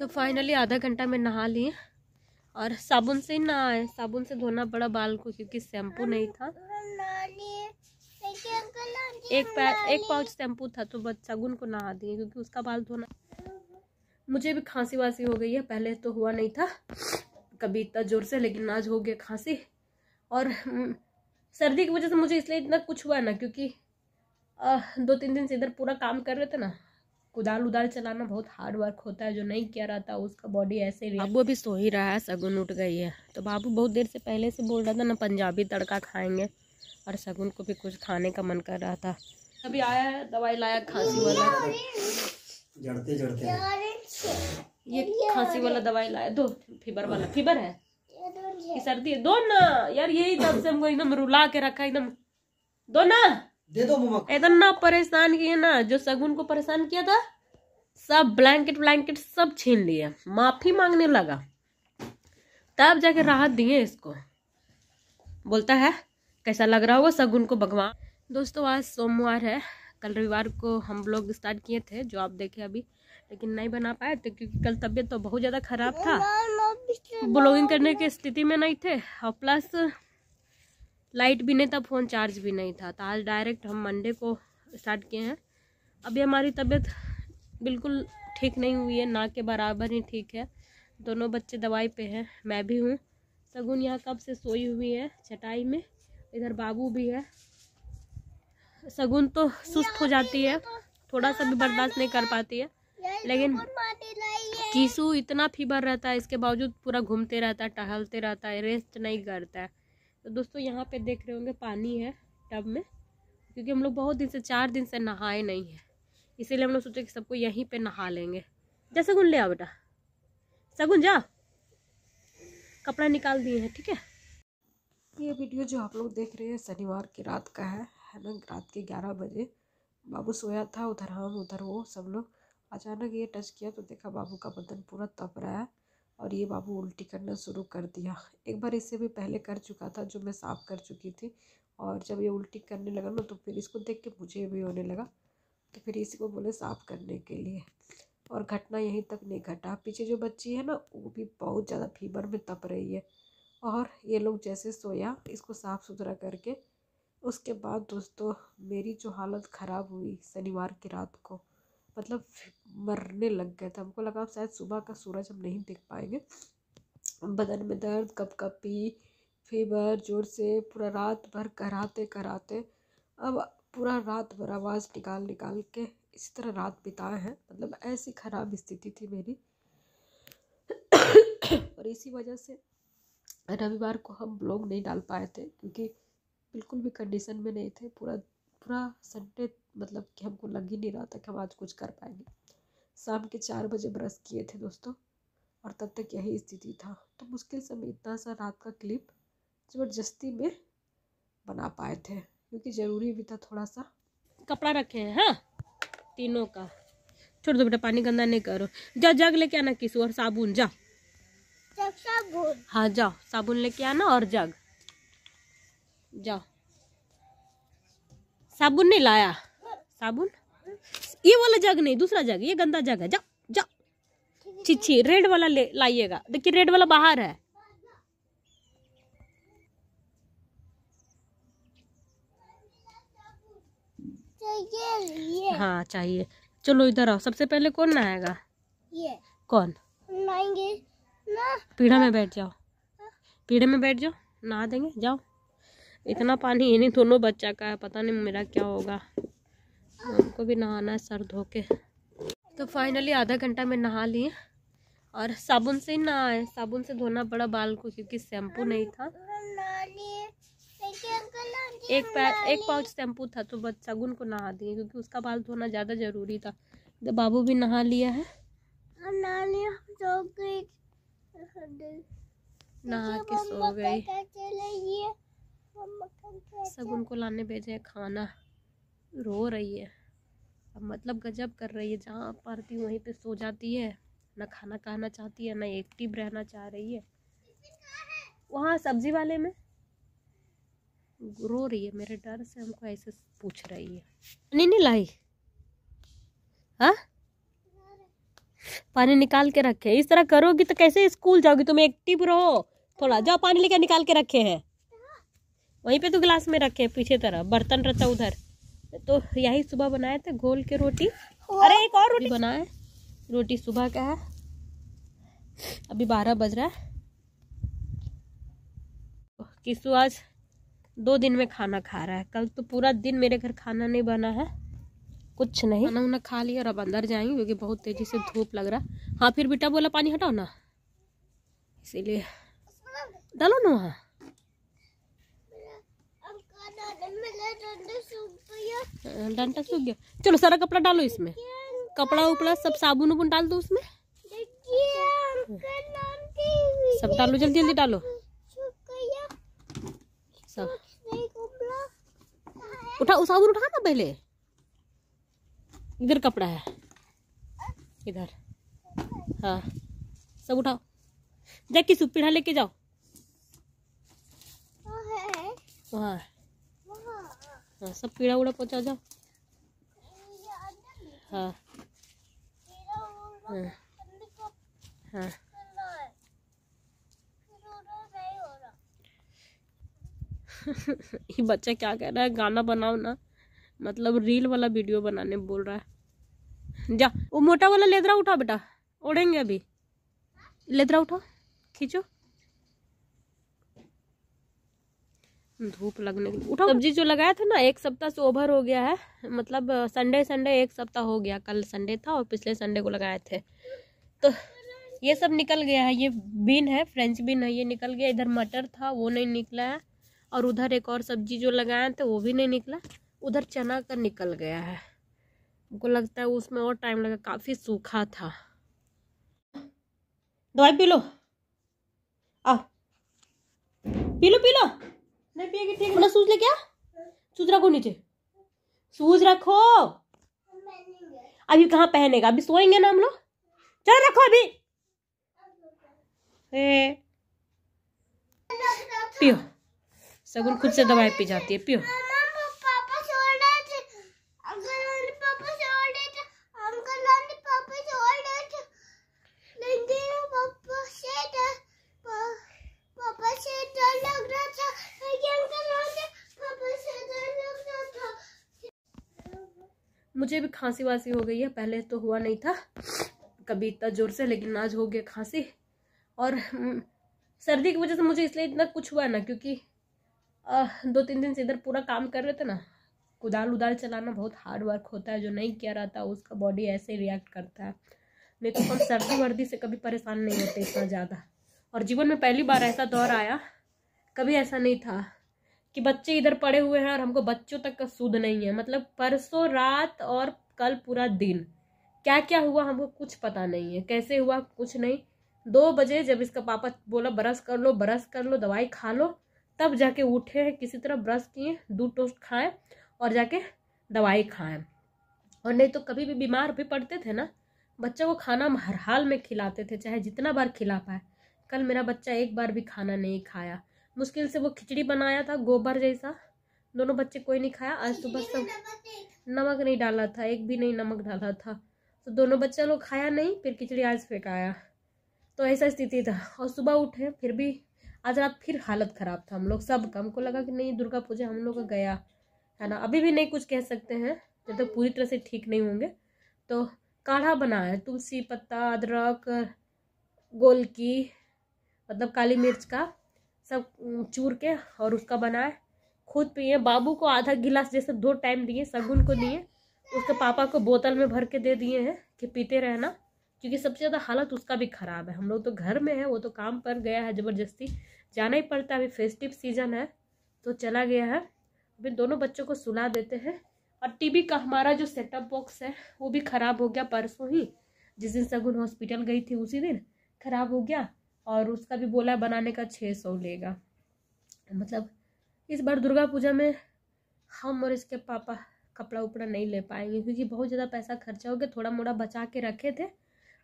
तो फाइनली आधा घंटा में नहा ली और साबुन से ही ना आए साबुन से धोना पड़ा बाल को क्योंकि शैम्पू नहीं था एक एक पाउच शैम्पू था तो बस शगुन को नहा दिए क्योंकि उसका बाल धोना मुझे भी खांसी वासी हो गई है पहले तो हुआ नहीं था कभी इतना जोर से लेकिन आज हो गया खांसी और हम्म, सर्दी की वजह से मुझे इसलिए इतना कुछ हुआ ना क्योंकि आ, दो तीन दिन से इधर पूरा काम कर रहे थे ना कुदाल उदाल चलाना बहुत हार्ड वर्क होता है जो नहीं किया रहता उसका बॉडी ऐसे बाबू अभी सो ही रहा है सगुन उठ गई है तो बाबू बहुत देर से पहले से बोल रहा था ना पंजाबी तड़का खाएंगे और सगुन को भी कुछ खाने का मन कर रहा था अभी आया है दवाई लाया खांसी वाला जड़ते जड़ते ये खांसी वाला दवाई लाया दो फीवर वाला फीवर है सर्दी दो ना यार यही तब से हमको एकदम रुला के रखा एकदम दो ना दे दो मम्मा इतना परेशान किए ना जो सगुन को परेशान किया था सब ब्लैंकेट ब्लैंकेट सब छीन लिए माफी मांगने लगा तब जाके राहत दिए इसको बोलता है कैसा लग रहा होगा सगुन को भगवान दोस्तों आज सोमवार है कल रविवार को हम लोग स्टार्ट किए थे जो आप देखे अभी लेकिन नहीं बना पाए थे क्योंकि कल तबीयत तो बहुत ज़्यादा खराब था ब्लॉगिंग करने की स्थिति में नहीं थे और प्लस लाइट भी नहीं था फ़ोन चार्ज भी नहीं था तो आज डायरेक्ट हम मंडे को स्टार्ट किए हैं अभी हमारी तबीयत बिल्कुल ठीक नहीं हुई है ना के बराबर ही ठीक है दोनों बच्चे दवाई पे हैं मैं भी हूँ सगुन यहाँ कब से सोई हुई है चटाई में इधर बाबू भी है सगुन तो सुस्त हो जाती है थोड़ा सा भी बर्दाश्त नहीं कर पाती है लेकिन किसू इतना फीवर रहता है इसके बावजूद पूरा घूमते रहता है टहलते रहता है रेस्ट नहीं करता है तो दोस्तों यहाँ पे देख रहे होंगे पानी है टब में क्योंकि हम लोग बहुत दिन से चार दिन से नहाए नहीं हैं इसीलिए हम लोग सोचे कि सबको यहीं पे नहा लेंगे जा सगुन ले आ बेटा सगुन जा कपड़ा निकाल दिए हैं ठीक है ये वीडियो जो आप लोग देख रहे हैं शनिवार की रात का है है ना रात के ग्यारह बजे बाबू सोया था उधर हम उधर वो सब लोग अचानक ये टच किया तो देखा बाबू का बदन पूरा तप रहा है और ये बाबू उल्टी करना शुरू कर दिया एक बार इससे भी पहले कर चुका था जो मैं साफ कर चुकी थी और जब ये उल्टी करने लगा ना तो फिर इसको देख के मुझे भी होने लगा तो फिर इसी को बोले साफ करने के लिए और घटना यहीं तक नहीं घटा पीछे जो बच्ची है ना वो भी बहुत ज़्यादा फीवर में तप रही है और ये लोग जैसे सोया इसको साफ़ सुथरा करके उसके बाद दोस्तों मेरी जो हालत ख़राब हुई शनिवार की रात को मतलब मरने लग गया था हमको लगा शायद सुबह का सूरज हम नहीं देख पाएंगे बदन में दर्द कपकपी फीवर जोर से पूरा रात भर कराते कराते अब पूरा रात भर आवाज़ निकाल निकाल के इसी तरह रात बिताए हैं मतलब ऐसी ख़राब स्थिति थी मेरी और इसी वजह से रविवार को हम ब्लॉग नहीं डाल पाए थे क्योंकि बिल्कुल भी कंडीशन में नहीं थे पूरा पूरा संडे मतलब कि हमको लग ही नहीं रहा था कि हम आज कुछ कर पाएंगे शाम के चार बजे ब्रश किए थे दोस्तों और तब तक यही स्थिति था तो मुश्किल से हम इतना सा रात का क्लिप ज़बरदस्ती में बना पाए थे क्योंकि ज़रूरी भी था थोड़ा सा कपड़ा रखे हैं हाँ तीनों का छोड़ दो बेटा पानी गंदा नहीं करो जा जग लेके आना किसू और साबुन जा साबुन हाँ जाओ साबुन लेके आना और जग जाओ साबुन नहीं लाया साबुन ये वाला जग नहीं दूसरा जग ये गंदा जग है जा जा छिछी रेड वाला ले लाइएगा देखिए रेड वाला बाहर है हाँ चाहिए चलो इधर आओ सबसे पहले कौन नहाएगा कौन नहाएंगे ना पीढ़ा में बैठ जाओ पीढ़े में बैठ जाओ नहा देंगे जाओ इतना पानी है नहीं दोनों बच्चा का है पता नहीं मेरा क्या होगा हमको भी नहाना है सर धो के तो फाइनली आधा घंटा में नहा ली और साबुन से ही नहाए साबुन से धोना पड़ा बाल को क्योंकि शैम्पू नहीं था एक एक पाउच शैम्पू था तो शगुन को नहा दिए क्योंकि उसका बाल धोना ज़्यादा ज़रूरी था तो बाबू भी नहा लिया है नहा के सो गई सगुन को लाने भेजे खाना रो रही है अब मतलब गजब कर रही है जहाँ पारती वहीं पे सो जाती है ना खाना खाना चाहती है ना एक्टिव रहना चाह रही है वहाँ सब्जी वाले में रो रही है मेरे डर से हमको ऐसे पूछ रही है पानी नहीं लाई हाँ पानी निकाल के रखे इस तरह करोगी तो कैसे स्कूल जाओगी तुम एक्टिव रहो थोड़ा जाओ पानी लेकर निकाल के रखे हैं वहीं पे तो ग्लास में रखे हैं पीछे तरफ बर्तन रहता उधर तो यही सुबह बनाए थे घोल के रोटी अरे एक और रोटी बनाए रोटी सुबह का है अभी बारह बज रहा है किसु आज दो दिन में खाना खा रहा है कल तो पूरा दिन मेरे घर खाना नहीं बना है कुछ नहीं खाना उना खा लिया और अब अंदर जाएंगे क्योंकि बहुत तेज़ी से धूप लग रहा है हाँ फिर बेटा बोला पानी हटाओ ना इसीलिए डालो ना वहाँ डंटा सूख गया चलो सारा कपड़ा डालो इसमें कपड़ा उपड़ा सब साबुन उबुन डाल दो उसमें सब डालो जल्दी जल्दी डालो सब उठा साबुन उठा ना पहले इधर कपड़ा है इधर हाँ सब उठाओ जाके सुपीढ़ा लेके जाओ वहाँ हाँ सब पीड़ा उड़ा पहुँचा जाओ हाँ हाँ, हाँ। ये बच्चा क्या कह रहा है गाना बनाओ ना मतलब रील वाला वीडियो बनाने बोल रहा है जा वो मोटा वाला लेदरा उठा बेटा ओढ़ेंगे अभी लेदरा उठा खींचो धूप लगने उठा सब्जी जो लगाया था ना एक सप्ताह से ओवर हो गया है मतलब संडे संडे एक सप्ताह हो गया कल संडे था और पिछले संडे को लगाए थे तो ये सब निकल गया है ये बीन है फ्रेंच बीन है ये निकल गया इधर मटर था वो नहीं निकला है और उधर एक और सब्जी जो लगाए थे वो भी नहीं निकला उधर चना का निकल गया है हमको लगता है उसमें और टाइम लगा काफ़ी सूखा था दवाई पी लो आ पी लो पी लो नहीं पिएगी ठीक है सूज ले क्या सूज रखो नीचे सूज रखो अभी कहाँ पहनेगा अभी सोएंगे ना हम लोग चलो रखो अभी पियो सगुन खुद से दवाई पी जाती है पियो खांसी वासी हो गई है पहले तो हुआ नहीं था कभी इतना जोर से लेकिन आज हो गया खांसी और हम्म, सर्दी की वजह से मुझे इसलिए इतना कुछ हुआ ना क्योंकि आ, दो तीन दिन से इधर पूरा काम कर रहे थे ना कुदाल उदाल चलाना बहुत हार्ड वर्क होता है जो नहीं किया रहता उसका बॉडी ऐसे रिएक्ट करता है नहीं तो हम सर्दी वर्दी से कभी परेशान नहीं होते इतना ज़्यादा और जीवन में पहली बार ऐसा दौर आया कभी ऐसा नहीं था कि बच्चे इधर पड़े हुए हैं और हमको बच्चों तक का सूद नहीं है मतलब परसों रात और कल पूरा दिन क्या क्या हुआ हमको कुछ पता नहीं है कैसे हुआ कुछ नहीं दो बजे जब इसका पापा बोला ब्रश कर लो ब्रश कर लो दवाई खा लो तब जाके उठे हैं किसी तरह ब्रश किए दूध टोस्ट खाएं और जाके दवाई खाएं और नहीं तो कभी भी बीमार भी पड़ते थे ना बच्चों को खाना हम हर हाल में खिलाते थे चाहे जितना बार खिला पाए कल मेरा बच्चा एक बार भी खाना नहीं खाया मुश्किल से वो खिचड़ी बनाया था गोबर जैसा दोनों बच्चे कोई नहीं खाया आज सुबह सब नमक नहीं डाला था एक भी नहीं नमक डाला था तो दोनों बच्चा लोग खाया नहीं फिर खिचड़ी आज फेंकाया तो ऐसा स्थिति था और सुबह उठे फिर भी आज रात फिर हालत ख़राब था हम लोग सब का हमको लगा कि नहीं दुर्गा पूजा हम लोग गया है ना अभी भी नहीं कुछ कह सकते हैं जब तक पूरी तरह से ठीक नहीं होंगे तो काढ़ा बनाया तुलसी पत्ता अदरक गोल की मतलब काली मिर्च का सब चूर के और उसका बनाए खुद पिए बाबू को आधा गिलास जैसे दो टाइम दिए सगुन को दिए उसके पापा को बोतल में भर के दे दिए हैं कि पीते रहना क्योंकि सबसे ज़्यादा हालत उसका भी ख़राब है हम लोग तो घर में है वो तो काम पर गया है ज़बरदस्ती जाना ही पड़ता है अभी फेस्टिव सीजन है तो चला गया है अभी दोनों बच्चों को सुला देते हैं और टीवी का हमारा जो सेटअप बॉक्स है वो भी ख़राब हो गया परसों ही जिस दिन सगुन हॉस्पिटल गई थी उसी दिन ख़राब हो गया और उसका भी बोला बनाने का छः सौ लेगा मतलब इस बार दुर्गा पूजा में हम और इसके पापा कपड़ा उपड़ा नहीं ले पाएंगे क्योंकि बहुत ज़्यादा पैसा खर्चा हो गया थोड़ा मोड़ा बचा के रखे थे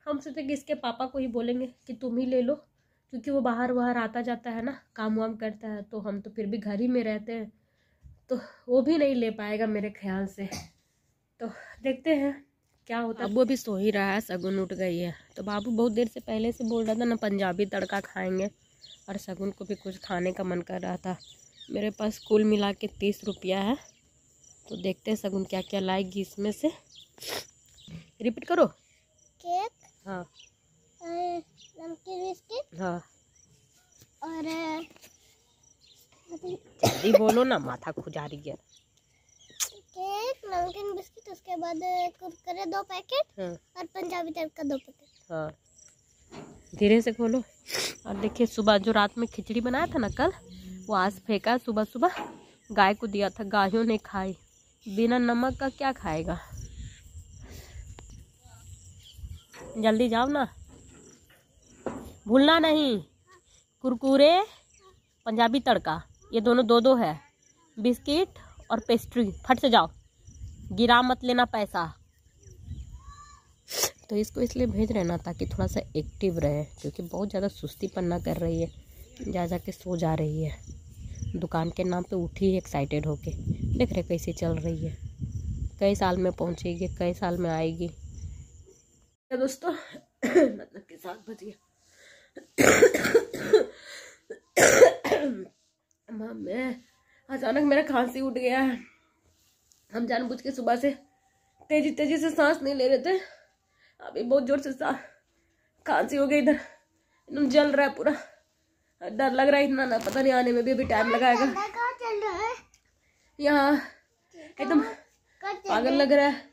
हम सोचे कि इसके पापा को ही बोलेंगे कि तुम ही ले लो क्योंकि वो बाहर बाहर आता जाता है ना काम वाम करता है तो हम तो फिर भी घर ही में रहते हैं तो वो भी नहीं ले पाएगा मेरे ख्याल से तो देखते हैं क्या होता है वो भी सो ही रहा है सगुन उठ गई है तो बाबू बहुत देर से पहले से बोल रहा था ना पंजाबी तड़का खाएंगे और सगुन को भी कुछ खाने का मन कर रहा था मेरे पास कुल मिला के तीस रुपया है तो देखते हैं सगुन क्या क्या लाएगी इसमें से रिपीट करो केक हाँ नमकीन बिस्किट हाँ और जल्दी बोलो ना माथा खुजा रही है केक नमकीन बिस्किट उसके बाद कुरकुरे दो पैकेट हाँ। और पंजाबी टाइप का दो पैकेट हाँ धीरे से खोलो और देखिए सुबह जो रात में खिचड़ी बनाया था ना कल वो आज फेंका सुबह सुबह गाय को दिया था गायों ने खाई बिना नमक का क्या खाएगा जल्दी जाओ ना भूलना नहीं कुरकुरे पंजाबी तड़का ये दोनों दो दो है बिस्किट और पेस्ट्री फट से जाओ गिरा मत लेना पैसा तो इसको इसलिए भेज रहे ना ताकि थोड़ा सा एक्टिव रहे क्योंकि बहुत ज़्यादा सुस्ती पन्ना कर रही है जा जा के सो जा रही है दुकान के नाम पे उठी एक्साइटेड होके देख रहे कैसे चल रही है कई साल में पहुँचेगी कई साल में आएगी अच्छा दोस्तों मतलब के साथ बज मैं अचानक मेरा खांसी उठ गया है हम जानबूझ के सुबह से तेजी तेजी से सांस नहीं ले रहे थे अभी बहुत जोर से सांस खांसी हो गई इधर एकदम जल रहा है पूरा डर लग रहा है इतना ना पता नहीं आने में भी अभी टाइम लगाएगा यहाँ एकदम पागल लग रहा है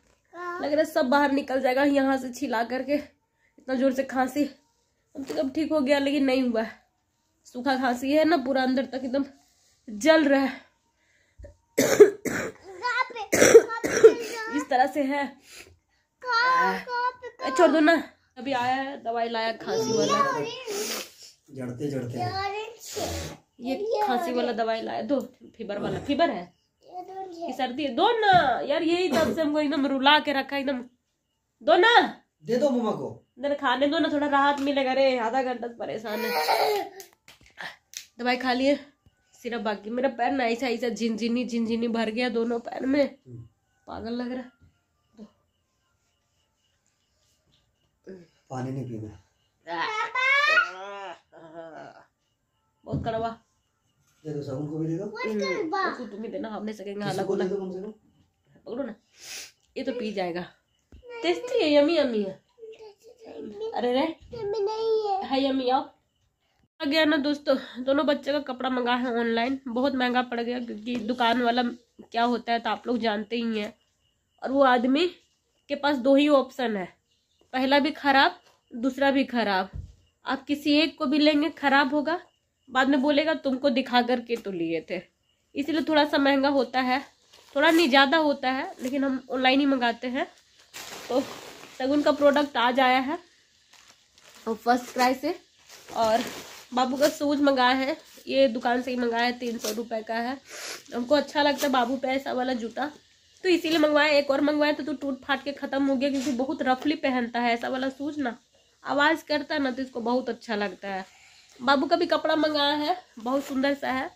लग रहा है सब बाहर निकल जाएगा यहाँ से छिला करके इतना जोर से खांसी अब तक तो अब ठीक हो गया लेकिन नहीं हुआ सूखा खांसी है ना पूरा अंदर तक एकदम जल रहा है इस तरह से है छोड़ दो ना अभी आया है दवाई लाया खांसी वाला जड़ते जड़ते ये खांसी वाला दवाई लाया दो फीवर वाला फीवर है सर्दी है दो ना यार यही तब से हमको एकदम रुला के रखा एकदम दो ना दे दो मम्मा को इधर खाने दो ना थोड़ा राहत मिलेगा रे आधा घंटा तो परेशान है दवाई खा लिए सिर्फ बाकी मेरा पैर ना ऐसा ऐसा झिनझिनी झिनझिनी भर गया दोनों पैर में हम्म। पागल लग रहा पानी नहीं पीना बहुत कड़वा दे दो तो साबुन को भी दे दो उसको तुम ही देना हम नहीं सकेंगे हालांकि को कम से कम पकड़ो ना ये तो पी जाएगा टेस्टी है यम्मी यम्मी है अरे रे यम्मी नहीं है हाय यम्मी आओ आ गया ना दोस्तों दोनों बच्चे का कपड़ा मंगा है ऑनलाइन बहुत महंगा पड़ गया क्योंकि दुकान वाला क्या होता है तो आप लोग जानते ही हैं और वो आदमी के पास दो ही ऑप्शन है पहला भी खराब दूसरा भी खराब आप किसी एक को भी लेंगे खराब होगा बाद में बोलेगा तुमको दिखा करके तो लिए थे इसीलिए थोड़ा सा महंगा होता है थोड़ा नहीं ज़्यादा होता है लेकिन हम ऑनलाइन ही मंगाते हैं तो सगुन का प्रोडक्ट आज आया है और फर्स्ट क्राई से और बाबू का सूज मंगाया है ये दुकान से ही मंगाया है तीन सौ रुपये का है हमको अच्छा लगता है बाबू पैसा ऐसा वाला जूता तो इसीलिए मंगवाया एक और मंगवाया तो, तो टूट फाट के ख़त्म हो गया क्योंकि बहुत रफली पहनता है ऐसा वाला सूज ना आवाज़ करता है ना तो इसको बहुत अच्छा लगता है बाबू का भी कपड़ा मंगाया है बहुत सुंदर सा है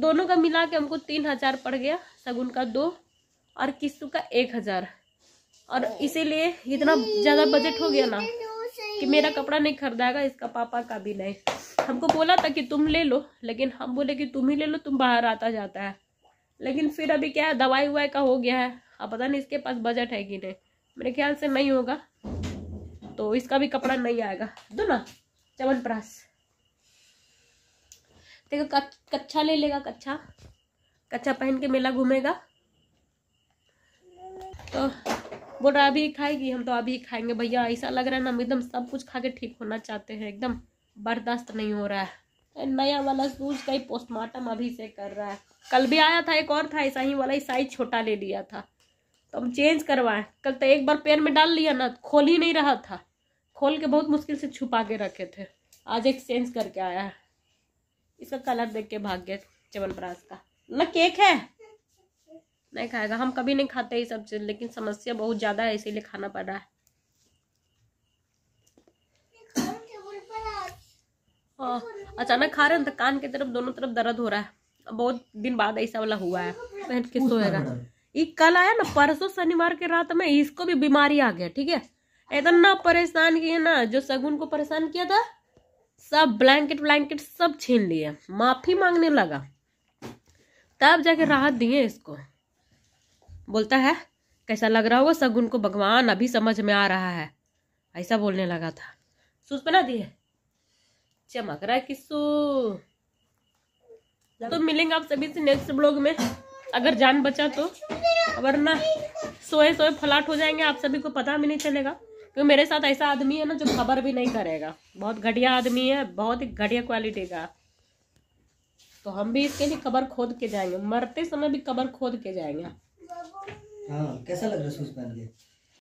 दोनों का मिला के हमको तीन हजार पड़ गया सगुन का दो और किस्तु का एक हजार और इसीलिए इतना ज़्यादा बजट हो गया ना कि मेरा कपड़ा नहीं खरीदाएगा इसका पापा का भी नहीं हमको बोला था कि तुम ले लो लेकिन हम बोले कि तुम ही ले लो तुम बाहर आता जाता है लेकिन फिर अभी क्या है दवाई हुआ का हो गया है अब पता नहीं इसके पास बजट है कि नहीं मेरे ख्याल से नहीं होगा तो इसका भी कपड़ा नहीं आएगा दो ना चवन प्रास देखो कच्चा ले लेगा कच्चा कच्चा पहन के मेला घूमेगा तो बोल रहा अभी खाएगी हम तो अभी खाएंगे भैया ऐसा लग रहा है ना हम एकदम सब कुछ खा के ठीक होना चाहते हैं एकदम बर्दाश्त नहीं हो रहा है नया वाला सूज का ही पोस्टमार्टम अभी से कर रहा है कल भी आया था एक और था ऐसा ही वाला साइज छोटा ले लिया था तो हम चेंज करवाएं कल तो एक बार पैर में डाल लिया ना खोल ही नहीं रहा था खोल के बहुत मुश्किल से छुपा के रखे थे आज एक्सचेंज करके आया है इसका कलर देख के भाग गया चवनप्राश का ना केक है नहीं खाएगा हम कभी नहीं खाते ये सब चीज़ लेकिन समस्या बहुत ज़्यादा है इसीलिए खाना पड़ रहा है हाँ अचानक खा रहे हैं तो कान की तरफ दोनों तरफ दर्द हो रहा है बहुत दिन बाद ऐसा वाला हुआ है किस के ये कल आया ना परसों शनिवार के रात में इसको भी बीमारी आ गया ठीक है इतना परेशान किया ना जो सगुन को परेशान किया था सब ब्लैंकेट ब्लैंकेट सब छीन लिए माफी मांगने लगा तब जाके राहत दिए इसको बोलता है कैसा लग रहा होगा सगुन को भगवान अभी समझ में आ रहा है ऐसा बोलने लगा था सूच बना दिए चमक रहा है किस्सू तो मिलेंगे आप सभी से नेक्स्ट ब्लॉग में अगर जान बचा तो वरना सोए सोए फलाट हो जाएंगे आप सभी को पता भी नहीं चलेगा तो मेरे साथ ऐसा आदमी है ना जो खबर भी नहीं करेगा बहुत घटिया आदमी है बहुत ही घटिया क्वालिटी का तो हम भी इसके लिए कबर खोद के जाएंगे मरते समय भी कबर खोद के जाएंगे हाँ कैसा लग रहा है सूज पहन के